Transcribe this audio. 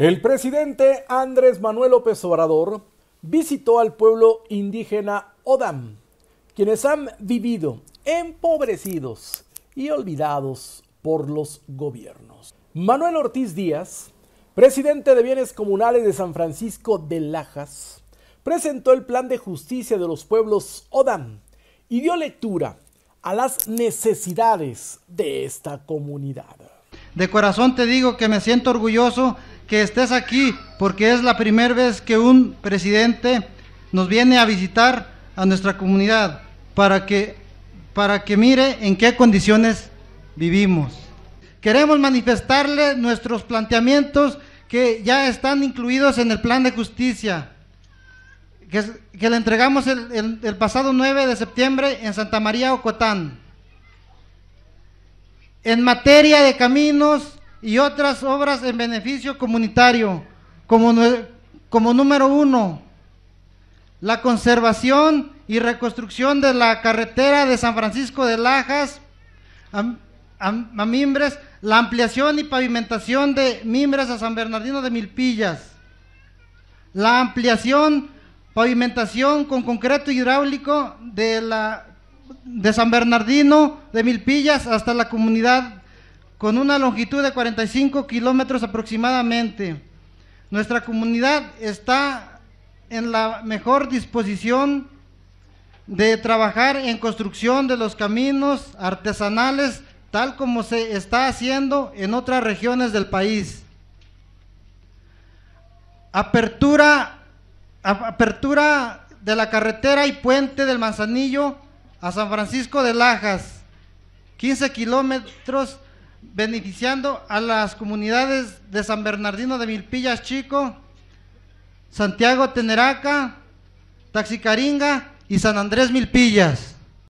El presidente Andrés Manuel López Obrador visitó al pueblo indígena Odam, quienes han vivido empobrecidos y olvidados por los gobiernos. Manuel Ortiz Díaz, presidente de Bienes Comunales de San Francisco de Lajas, presentó el plan de justicia de los pueblos Odam y dio lectura a las necesidades de esta comunidad. De corazón te digo que me siento orgulloso que estés aquí porque es la primera vez que un presidente nos viene a visitar a nuestra comunidad para que, para que mire en qué condiciones vivimos. Queremos manifestarle nuestros planteamientos que ya están incluidos en el plan de justicia que, le entregamos el, pasado 9 de septiembre en Santa María Ocotán. En materia de caminos, y otras obras en beneficio comunitario, como, como número uno, la conservación y reconstrucción de la carretera de San Francisco de Lajas a, a, Mimbres, la ampliación y pavimentación de Mimbres a San Bernardino de Milpillas, la ampliación, pavimentación con concreto hidráulico de la de San Bernardino de Milpillas hasta la comunidad con una longitud de 45 kilómetros aproximadamente. Nuestra comunidad está en la mejor disposición de trabajar en construcción de los caminos artesanales, tal como se está haciendo en otras regiones del país. Apertura, apertura de la carretera y puente del Manzanillo a San Francisco de Lajas, 15 kilómetros beneficiando a las comunidades de San Bernardino de Milpillas Chico, Santiago Teneraca, Taxicaringa y San Andrés Milpillas.